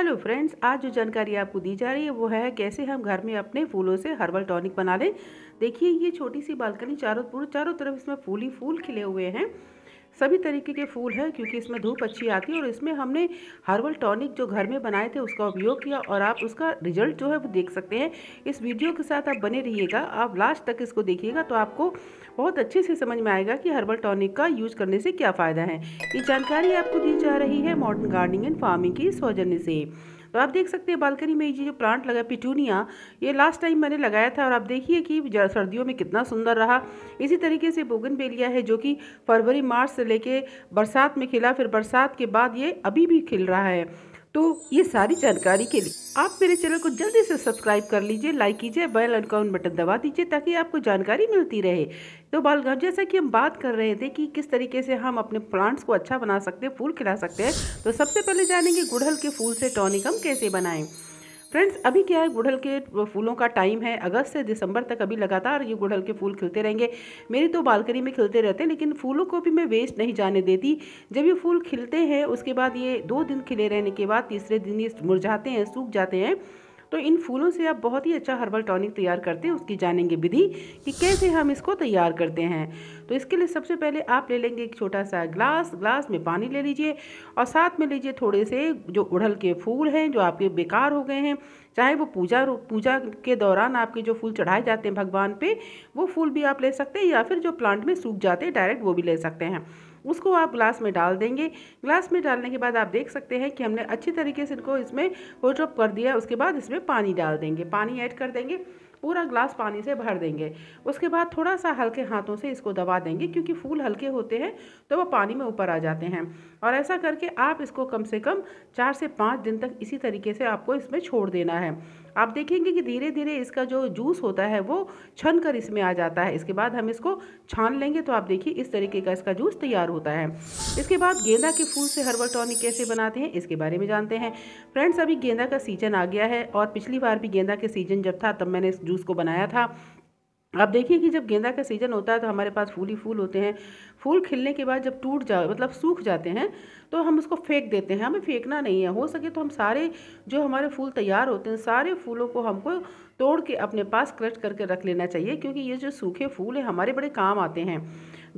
hello friends आज जो जानकारी आपको दी जा रही है वो है कैसे हम घर में अपने फूलों से हर्बल टॉनिक बना लें देखिए ये छोटी सी बालकनी चारों पूरे चारों तरफ इसमें फूल ही फूल खिले हुए हैं सभी तरीके के फूल हैं क्योंकि इसमें धूप अच्छी आती है और इसमें हमने हर्बल टॉनिक जो घर में बनाए थे उसका उपयोग किया और आप उसका रिजल्ट जो है वो देख सकते हैं इस वीडियो के साथ आप बने रहिएगा आप लास्ट तक इसको देखिएगा तो आपको बहुत अच्छे से समझ में आएगा कि हर्बल टॉनिक का यूज करने से क्या फ़ायदा है ये जानकारी आपको दी जा रही है मॉडर्न गार्डनिंग एंड फार्मिंग की सौजन्य से तो आप देख सकते हैं बालकनी में ये जो प्लांट लगा पिटूनिया ये लास्ट टाइम मैंने लगाया था और आप देखिए कि सर्दियों में कितना सुंदर रहा इसी तरीके से बोगन है जो कि फरवरी मार्च से लेके बरसात में खिला फिर बरसात के बाद ये अभी भी खिल रहा है तो ये सारी जानकारी के लिए आप मेरे चैनल को जल्दी से सब्सक्राइब कर लीजिए लाइक कीजिए बेल अकाउंट बटन दबा दीजिए ताकि आपको जानकारी मिलती रहे तो बाल जैसा कि हम बात कर रहे थे कि किस तरीके से हम अपने प्लांट्स को अच्छा बना सकते हैं फूल खिला सकते हैं तो सबसे पहले जानेंगे गुड़हल के फूल से टॉनिक हम कैसे बनाएं फ्रेंड्स अभी क्या है गुड़हल के फूलों का टाइम है अगस्त से दिसंबर तक अभी लगातार ये गुड़हल के फूल खिलते रहेंगे मेरी तो बालकनी में खिलते रहते हैं लेकिन फूलों को भी मैं वेस्ट नहीं जाने देती जब ये फूल खिलते हैं उसके बाद ये दो दिन खिले रहने के बाद तीसरे दिन ये मुरझाते हैं सूख जाते हैं तो इन फूलों से आप बहुत ही अच्छा हर्बल टॉनिक तैयार करते हैं उसकी जानेंगे विधि कि कैसे हम इसको तैयार करते हैं तो इसके लिए सबसे पहले आप ले लेंगे एक छोटा सा ग्लास ग्लास में पानी ले लीजिए और साथ में लीजिए थोड़े से जो उड़ल के फूल हैं जो आपके बेकार हो गए हैं चाहे वो पूजा पूजा के दौरान आपके जो फूल चढ़ाए जाते हैं भगवान पे वो फूल भी आप ले सकते हैं या फिर जो प्लांट में सूख जाते हैं डायरेक्ट वो भी ले सकते हैं उसको आप ग्लास में डाल देंगे ग्लास में डालने के बाद आप देख सकते हैं कि हमने अच्छी तरीके से इनको इसमें होटअप कर दिया उसके बाद इसमें पानी डाल देंगे पानी ऐड कर देंगे पूरा ग्लास पानी से भर देंगे उसके बाद थोड़ा सा हल्के हाथों से इसको दबा देंगे क्योंकि फूल हल्के होते हैं तो वह पानी में ऊपर आ जाते हैं और ऐसा करके आप इसको कम से कम चार से पाँच दिन तक इसी तरीके से आपको इसमें छोड़ देना है आप देखेंगे कि धीरे धीरे इसका जो जूस होता है वो छन कर इसमें आ जाता है इसके बाद हम इसको छान लेंगे तो आप देखिए इस तरीके का इसका जूस तैयार होता है इसके बाद गेंदा के फूल से हर्बल टॉनिक कैसे बनाते हैं इसके बारे में जानते हैं फ्रेंड्स अभी गेंदा का सीजन आ गया है और पिछली बार भी गेंदा के सीजन जब था तब मैंने जूस को बनाया था आप देखिए कि जब गेंदा का सीज़न होता है तो हमारे पास फूल ही फूल होते हैं फूल खिलने के बाद जब टूट जा मतलब सूख जाते हैं तो हम उसको फेंक देते हैं हमें फेंकना नहीं है हो सके तो हम सारे जो हमारे फूल तैयार होते हैं सारे फूलों को हमको तोड़ के अपने पास क्रश करके रख लेना चाहिए क्योंकि ये जो सूखे फूल हैं हमारे बड़े काम आते हैं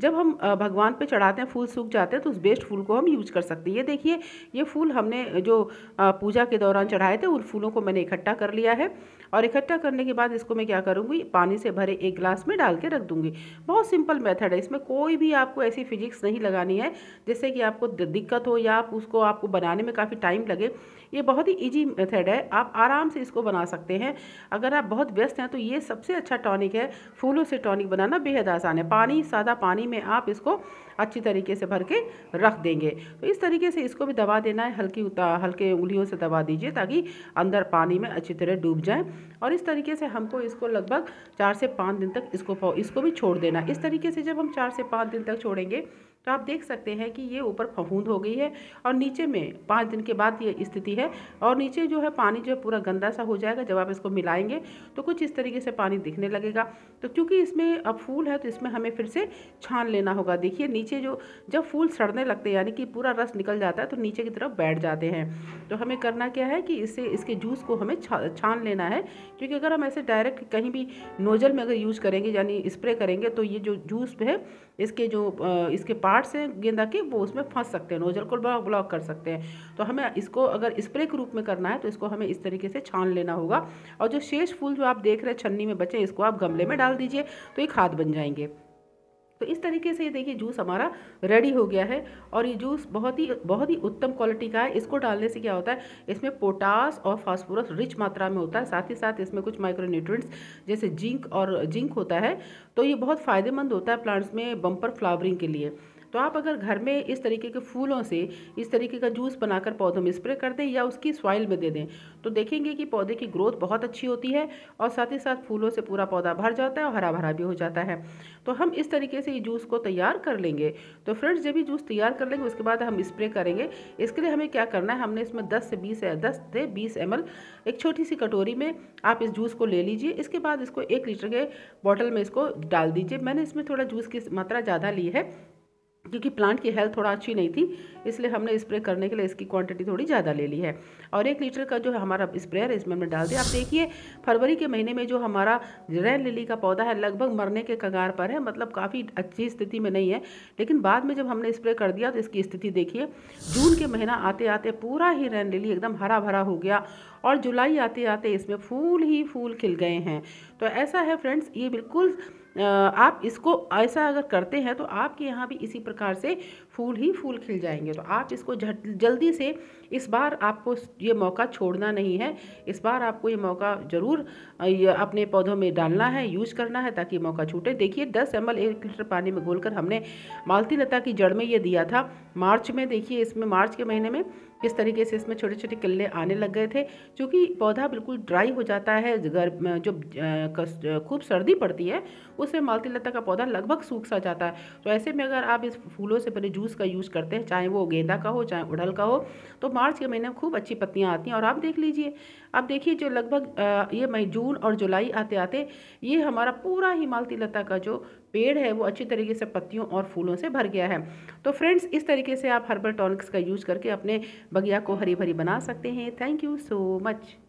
जब हम भगवान पे चढ़ाते हैं फूल सूख जाते हैं तो उस बेस्ट फूल को हम यूज कर सकते हैं ये देखिए ये फूल हमने जो पूजा के दौरान चढ़ाए थे उन फूलों को मैंने इकट्ठा कर लिया है और इकट्ठा करने के बाद इसको मैं क्या करूँगी पानी से भरे एक ग्लास में डाल के रख दूँगी बहुत सिंपल मेथड है इसमें कोई भी आपको ऐसी फिजिक्स नहीं लगानी है जैसे कि आपको दिक्कत हो या आप उसको आपको बनाने में काफ़ी टाइम लगे ये बहुत ही ईजी मेथड है आप आराम से इसको बना सकते हैं अगर आप बहुत व्यस्त हैं तो ये सबसे अच्छा टॉनिक है फूलों से टॉनिक बनाना बेहद आसान है पानी सादा पानी में आप इसको अच्छी तरीके से भर के रख देंगे तो इस तरीके से इसको भी दबा देना है हल्की हल्के उंगलियों से दबा दीजिए ताकि अंदर पानी में अच्छी तरह डूब जाए और इस तरीके से हमको इसको लगभग चार से पाँच दिन तक इसको इसको भी छोड़ देना इस तरीके से जब हम चार से पाँच दिन तक छोड़ेंगे तो आप देख सकते हैं कि ये ऊपर फफूंद हो गई है और नीचे में पाँच दिन के बाद ये स्थिति है और नीचे जो है पानी जो है पूरा गंदा सा हो जाएगा जब आप इसको मिलाएंगे तो कुछ इस तरीके से पानी दिखने लगेगा तो क्योंकि इसमें अब फूल है तो इसमें हमें फिर से छान लेना होगा देखिए नीचे जो जब फूल सड़ने लगते हैं यानी कि पूरा रस निकल जाता है तो नीचे की तरफ बैठ जाते हैं तो हमें करना क्या है कि इससे इसके जूस को हमें छान लेना है क्योंकि अगर हम ऐसे डायरेक्ट कहीं भी नोजल में अगर यूज़ करेंगे यानी स्प्रे करेंगे तो ये जो जूस है इसके जो इसके पार्ट्स हैं गेंदा के वो उसमें फंस सकते हैं नोजल को ब्लॉक कर सकते हैं तो हमें इसको अगर स्प्रे के रूप में करना है तो इसको हमें इस तरीके से छान लेना होगा और जो शेष फूल जो आप देख रहे हैं छन्नी में बचे इसको आप गमले में डाल दीजिए तो ये खाद बन जाएंगे तो इस तरीके से ये देखिए जूस हमारा रेडी हो गया है और ये जूस बहुत ही बहुत ही उत्तम क्वालिटी का है इसको डालने से क्या होता है इसमें पोटास और फास्फोरस रिच मात्रा में होता है साथ ही साथ इसमें कुछ माइक्रोन्यूट्रेंट्स जैसे जिंक और जिंक होता है तो ये बहुत फ़ायदेमंद होता है प्लांट्स में बम्पर फ्लावरिंग के लिए तो आप अगर घर में इस तरीके के फूलों से इस तरीके का जूस बनाकर पौधों में स्प्रे कर दें या उसकी सॉइल में दे दें तो देखेंगे कि पौधे की ग्रोथ बहुत अच्छी होती है और साथ ही साथ फूलों से पूरा पौधा भर जाता है और हरा भरा भी हो जाता है तो हम इस तरीके से ये जूस को तैयार कर लेंगे तो फ्रेंड्स जब भी जूस तैयार कर लेंगे उसके बाद हम स्प्रे करेंगे इसके लिए हमें क्या करना है हमने इसमें दस से बीस दस से बीस एम एक छोटी सी कटोरी में आप इस जूस को ले लीजिए इसके बाद इसको एक लीटर के बॉटल में इसको डाल दीजिए मैंने इसमें थोड़ा जूस की मात्रा ज़्यादा ली है क्योंकि प्लांट की हेल्थ थोड़ा अच्छी नहीं थी इसलिए हमने स्प्रे करने के लिए इसकी क्वांटिटी थोड़ी ज़्यादा ले ली है और एक लीटर का जो हमारा स्प्रेयर है इसमें हमने डाल दिया आप देखिए फरवरी के महीने में जो हमारा रेड लिली का पौधा है लगभग मरने के कगार पर है मतलब काफ़ी अच्छी स्थिति में नहीं है लेकिन बाद में जब हमने स्प्रे कर दिया तो इसकी स्थिति देखिए जून के महीना आते आते पूरा ही रेड लिली एकदम हरा भरा हो गया और जुलाई आते आते इसमें फूल ही फूल खिल गए हैं तो ऐसा है फ्रेंड्स ये बिल्कुल आप इसको ऐसा अगर करते हैं तो आपके यहाँ भी इसी प्रकार से फूल ही फूल खिल जाएंगे तो आप इसको जल्दी से इस बार आपको ये मौका छोड़ना नहीं है इस बार आपको ये मौका ज़रूर अपने पौधों में डालना है यूज करना है ताकि मौका छूटे देखिए दस एम एक लीटर पानी में घोलकर हमने मालती लता की जड़ में ये दिया था मार्च में देखिए इसमें मार्च के महीने में किस तरीके से इसमें छोटे छोटे किले आने लग गए थे चूँकि पौधा बिल्कुल ड्राई हो जाता है जो खूब सर्दी पड़ती है उसमें मालती लता का पौधा लगभग सूख सा जाता है तो ऐसे में अगर आप इस फूलों से पहले जूस का यूज़ करते हैं चाहे वो गेंदा का हो चाहे उड़ल का हो तो मार्च के महीने में खूब अच्छी पत्तियाँ आती हैं और आप देख लीजिए आप देखिए जो लगभग ये मई जून और जुलाई आते आते ये हमारा पूरा हिमालती लता का जो पेड़ है वो अच्छी तरीके से पत्तियों और फूलों से भर गया है तो फ्रेंड्स इस तरीके से आप हर्बल टॉनिक्स का यूज़ करके अपने बगिया को हरी भरी बना सकते हैं थैंक यू सो मच